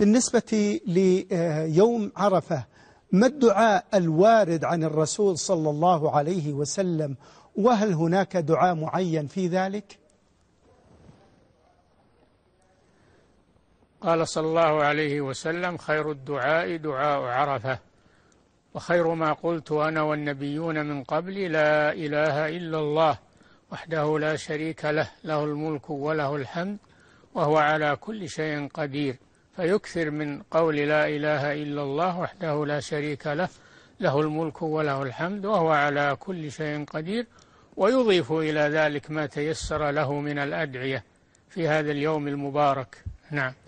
بالنسبة ليوم عرفة ما الدعاء الوارد عن الرسول صلى الله عليه وسلم وهل هناك دعاء معين في ذلك قال صلى الله عليه وسلم خير الدعاء دعاء عرفة وخير ما قلت أنا والنبيون من قبلي لا إله إلا الله وحده لا شريك له له الملك وله الحمد وهو على كل شيء قدير فيكثر من قول لا إله إلا الله وحده لا شريك له له الملك وله الحمد وهو على كل شيء قدير ويضيف إلى ذلك ما تيسر له من الأدعية في هذا اليوم المبارك نعم